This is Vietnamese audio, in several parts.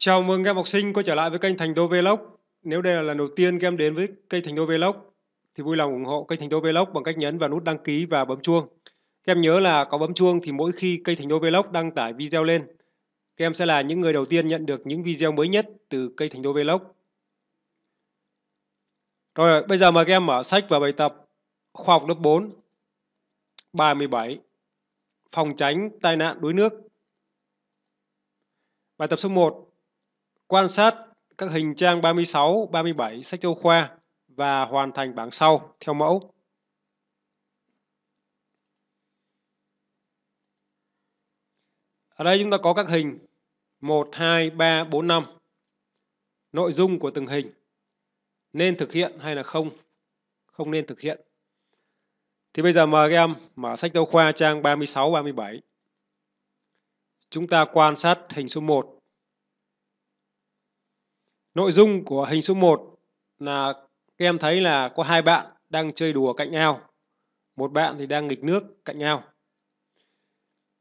Chào mừng các em học sinh quay trở lại với kênh Thành Đô Vlog. Nếu đây là lần đầu tiên các em đến với kênh Thành Đô Vlog thì vui lòng ủng hộ kênh Thành Đô Vlog bằng cách nhấn vào nút đăng ký và bấm chuông. Các em nhớ là có bấm chuông thì mỗi khi kênh Thành Đô Vlog đăng tải video lên, các em sẽ là những người đầu tiên nhận được những video mới nhất từ kênh Thành Đô Vlog. Rồi, bây giờ mời các em mở sách và bài tập khoa học lớp 4 bài 17 phòng tránh tai nạn đuối nước. Bài tập số 1 quan sát các hình trang 36, 37 sách giáo khoa và hoàn thành bảng sau theo mẫu. Ở đây chúng ta có các hình 1, 2, 3, 4, 5. Nội dung của từng hình nên thực hiện hay là không, không nên thực hiện. Thì bây giờ mời các em mở sách giáo khoa trang 36, 37. Chúng ta quan sát hình số 1 Nội dung của hình số 1 là các em thấy là có hai bạn đang chơi đùa cạnh nhau, Một bạn thì đang nghịch nước cạnh nhau.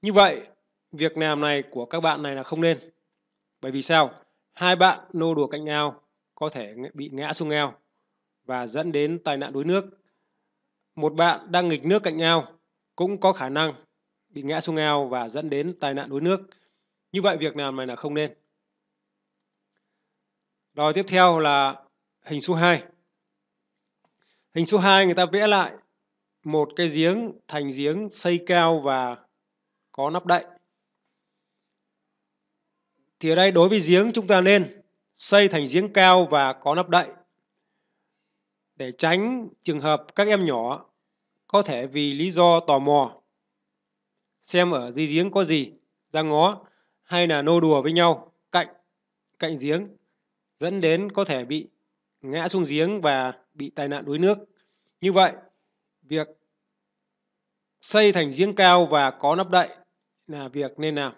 Như vậy, việc làm này của các bạn này là không nên. Bởi vì sao? Hai bạn nô đùa cạnh nhau có thể bị ngã xuống ao và dẫn đến tai nạn đuối nước. Một bạn đang nghịch nước cạnh nhau cũng có khả năng bị ngã xuống ao và dẫn đến tai nạn đuối nước. Như vậy việc làm này là không nên. Rồi tiếp theo là hình số 2. Hình số 2 người ta vẽ lại một cái giếng thành giếng xây cao và có nắp đậy. Thì ở đây đối với giếng chúng ta nên xây thành giếng cao và có nắp đậy để tránh trường hợp các em nhỏ có thể vì lý do tò mò xem ở dưới giếng có gì ra ngó hay là nô đùa với nhau cạnh cạnh giếng dẫn đến có thể bị ngã xuống giếng và bị tai nạn đuối nước. Như vậy, việc xây thành giếng cao và có nắp đậy là việc nên làm.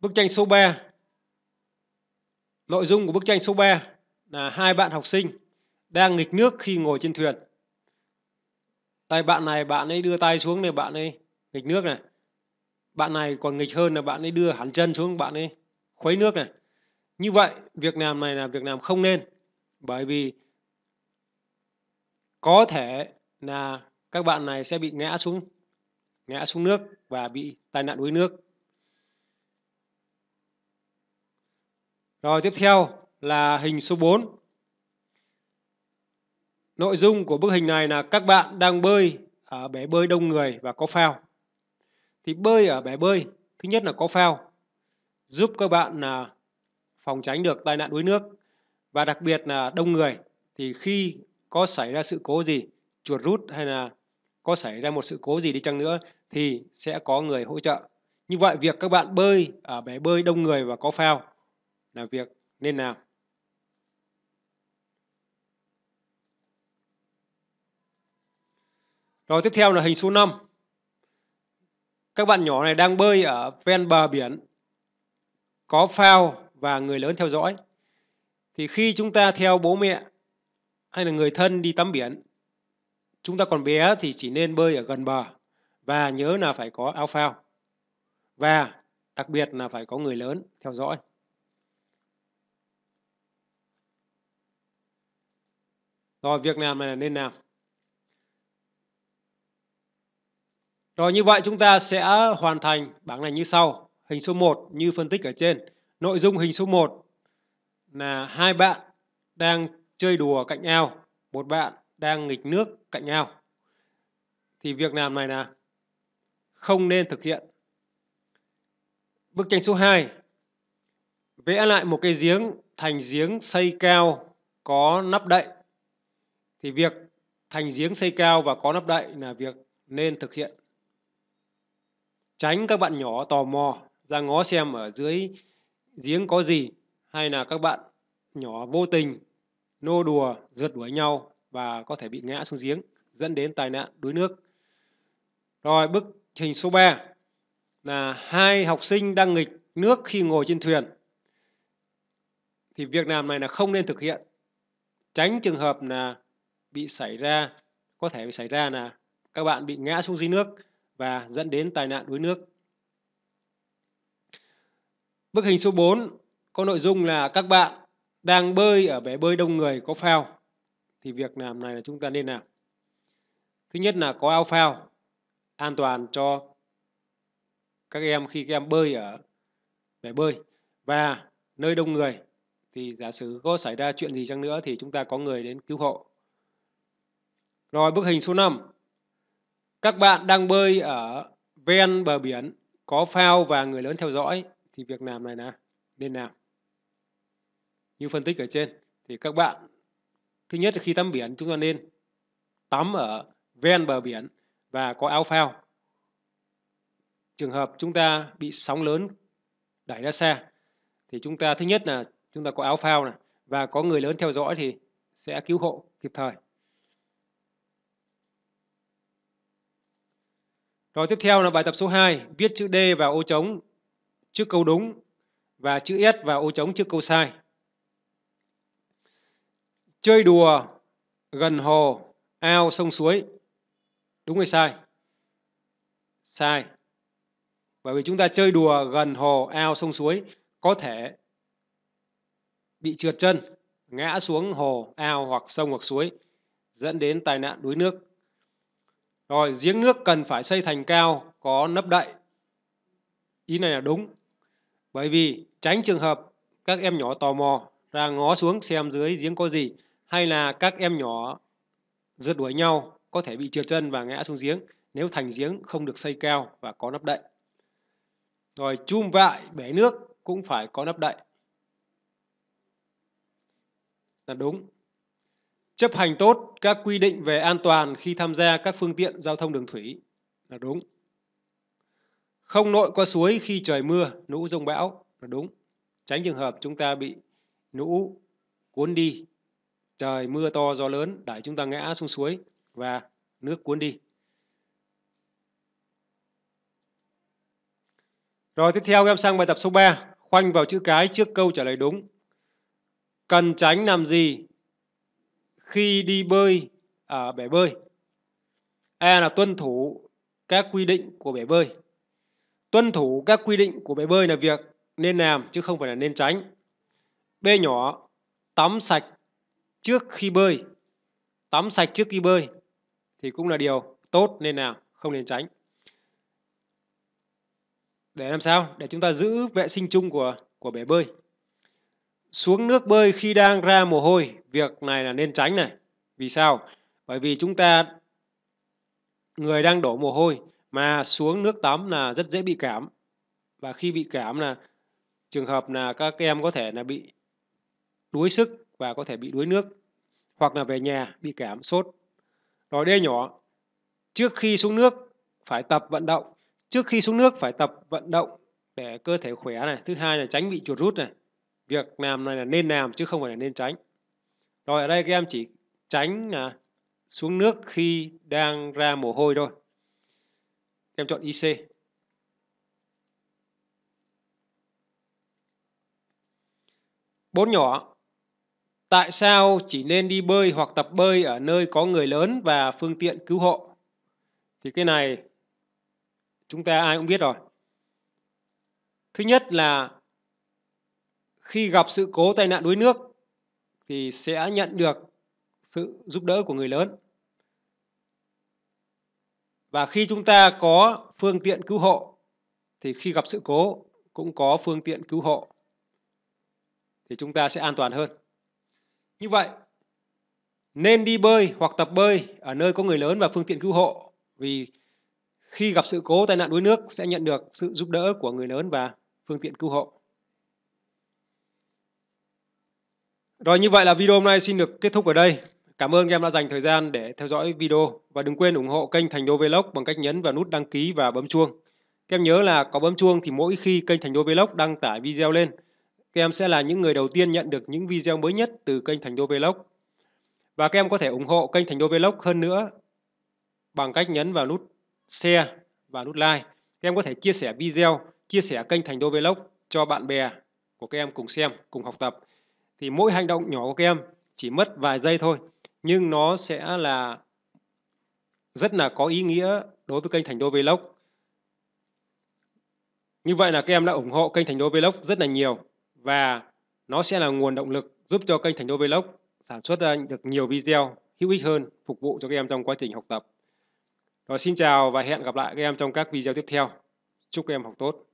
Bức tranh số 3 Nội dung của bức tranh số 3 là hai bạn học sinh đang nghịch nước khi ngồi trên thuyền. Tay bạn này bạn ấy đưa tay xuống này bạn ấy nghịch nước này bạn này còn nghịch hơn là bạn ấy đưa hẳn chân xuống bạn ấy khuấy nước này như vậy việc làm này là việc làm không nên bởi vì có thể là các bạn này sẽ bị ngã xuống ngã xuống nước và bị tai nạn đuối nước rồi tiếp theo là hình số 4 nội dung của bức hình này là các bạn đang bơi ở bể bơi đông người và có phao thì bơi ở à, bể bơi thứ nhất là có phao giúp các bạn là phòng tránh được tai nạn đuối nước và đặc biệt là đông người thì khi có xảy ra sự cố gì chuột rút hay là có xảy ra một sự cố gì đi chăng nữa thì sẽ có người hỗ trợ như vậy việc các bạn bơi ở à, bể bơi đông người và có phao là việc nên làm rồi tiếp theo là hình số 5 các bạn nhỏ này đang bơi ở ven bờ biển, có phao và người lớn theo dõi. Thì khi chúng ta theo bố mẹ hay là người thân đi tắm biển, chúng ta còn bé thì chỉ nên bơi ở gần bờ và nhớ là phải có áo phao và đặc biệt là phải có người lớn theo dõi. Rồi việc làm này là nên làm. Rồi như vậy chúng ta sẽ hoàn thành bảng này như sau. Hình số 1 như phân tích ở trên. Nội dung hình số 1 là hai bạn đang chơi đùa cạnh ao, một bạn đang nghịch nước cạnh ao. Thì việc làm này là không nên thực hiện. Bức tranh số 2 vẽ lại một cái giếng thành giếng xây cao có nắp đậy. Thì việc thành giếng xây cao và có nắp đậy là việc nên thực hiện tránh các bạn nhỏ tò mò ra ngó xem ở dưới giếng có gì hay là các bạn nhỏ vô tình nô đùa rượt đuổi nhau và có thể bị ngã xuống giếng dẫn đến tai nạn đuối nước. Rồi bức hình số 3 là hai học sinh đang nghịch nước khi ngồi trên thuyền. Thì việc làm này là không nên thực hiện. Tránh trường hợp là bị xảy ra có thể bị xảy ra là các bạn bị ngã xuống dưới nước và dẫn đến tai nạn đuối nước. Bức hình số 4 có nội dung là các bạn đang bơi ở bể bơi đông người có phao thì việc làm này là chúng ta nên làm. Thứ nhất là có ao phao an toàn cho các em khi các em bơi ở bể bơi và nơi đông người thì giả sử có xảy ra chuyện gì chăng nữa thì chúng ta có người đến cứu hộ. Rồi bức hình số 5 các bạn đang bơi ở ven bờ biển có phao và người lớn theo dõi thì việc làm này là nên làm như phân tích ở trên thì các bạn thứ nhất là khi tắm biển chúng ta nên tắm ở ven bờ biển và có áo phao trường hợp chúng ta bị sóng lớn đẩy ra xa thì chúng ta thứ nhất là chúng ta có áo phao này và có người lớn theo dõi thì sẽ cứu hộ kịp thời Rồi tiếp theo là bài tập số 2, viết chữ D vào ô trống trước câu đúng và chữ S vào ô trống trước câu sai. Chơi đùa gần hồ, ao, sông suối. Đúng hay sai? Sai. Bởi vì chúng ta chơi đùa gần hồ, ao, sông suối có thể bị trượt chân, ngã xuống hồ, ao hoặc sông hoặc suối dẫn đến tai nạn đuối nước. Rồi, giếng nước cần phải xây thành cao, có nắp đậy. Ý này là đúng. Bởi vì tránh trường hợp các em nhỏ tò mò ra ngó xuống xem dưới giếng có gì hay là các em nhỏ rượt đuổi nhau có thể bị trượt chân và ngã xuống giếng nếu thành giếng không được xây cao và có nắp đậy. Rồi chum vại bể nước cũng phải có nắp đậy. Là đúng chấp hành tốt các quy định về an toàn khi tham gia các phương tiện giao thông đường thủy là đúng. Không nội qua suối khi trời mưa, lũ rông bão là đúng. Tránh trường hợp chúng ta bị lũ cuốn đi, trời mưa to gió lớn đẩy chúng ta ngã xuống suối và nước cuốn đi. Rồi tiếp theo em sang bài tập số 3, khoanh vào chữ cái trước câu trả lời đúng. Cần tránh làm gì khi đi bơi ở à, bể bơi a là tuân thủ các quy định của bể bơi tuân thủ các quy định của bể bơi là việc nên làm chứ không phải là nên tránh b nhỏ tắm sạch trước khi bơi tắm sạch trước khi bơi thì cũng là điều tốt nên làm không nên tránh để làm sao để chúng ta giữ vệ sinh chung của của bể bơi xuống nước bơi khi đang ra mồ hôi việc này là nên tránh này vì sao bởi vì chúng ta người đang đổ mồ hôi mà xuống nước tắm là rất dễ bị cảm và khi bị cảm là trường hợp là các em có thể là bị đuối sức và có thể bị đuối nước hoặc là về nhà bị cảm sốt rồi đê nhỏ trước khi xuống nước phải tập vận động trước khi xuống nước phải tập vận động để cơ thể khỏe này thứ hai là tránh bị chuột rút này việc làm này là nên làm chứ không phải là nên tránh rồi ở đây các em chỉ tránh là xuống nước khi đang ra mồ hôi thôi các em chọn IC bốn nhỏ tại sao chỉ nên đi bơi hoặc tập bơi ở nơi có người lớn và phương tiện cứu hộ thì cái này chúng ta ai cũng biết rồi thứ nhất là khi gặp sự cố tai nạn đuối nước thì sẽ nhận được sự giúp đỡ của người lớn. Và khi chúng ta có phương tiện cứu hộ thì khi gặp sự cố cũng có phương tiện cứu hộ thì chúng ta sẽ an toàn hơn. Như vậy, nên đi bơi hoặc tập bơi ở nơi có người lớn và phương tiện cứu hộ vì khi gặp sự cố tai nạn đuối nước sẽ nhận được sự giúp đỡ của người lớn và phương tiện cứu hộ. Rồi như vậy là video hôm nay xin được kết thúc ở đây. Cảm ơn các em đã dành thời gian để theo dõi video và đừng quên ủng hộ kênh Thành Đô Vlog bằng cách nhấn vào nút đăng ký và bấm chuông. Các em nhớ là có bấm chuông thì mỗi khi kênh Thành Đô Vlog đăng tải video lên, các em sẽ là những người đầu tiên nhận được những video mới nhất từ kênh Thành Đô Vlog. Và các em có thể ủng hộ kênh Thành Đô Vlog hơn nữa bằng cách nhấn vào nút share và nút like. Các em có thể chia sẻ video, chia sẻ kênh Thành Đô Vlog cho bạn bè của các em cùng xem, cùng học tập thì mỗi hành động nhỏ của các em chỉ mất vài giây thôi nhưng nó sẽ là rất là có ý nghĩa đối với kênh Thành Đô Vlog. Như vậy là các em đã ủng hộ kênh Thành Đô Vlog rất là nhiều và nó sẽ là nguồn động lực giúp cho kênh Thành Đô Vlog sản xuất ra được nhiều video hữu ích hơn phục vụ cho các em trong quá trình học tập. Rồi xin chào và hẹn gặp lại các em trong các video tiếp theo. Chúc các em học tốt.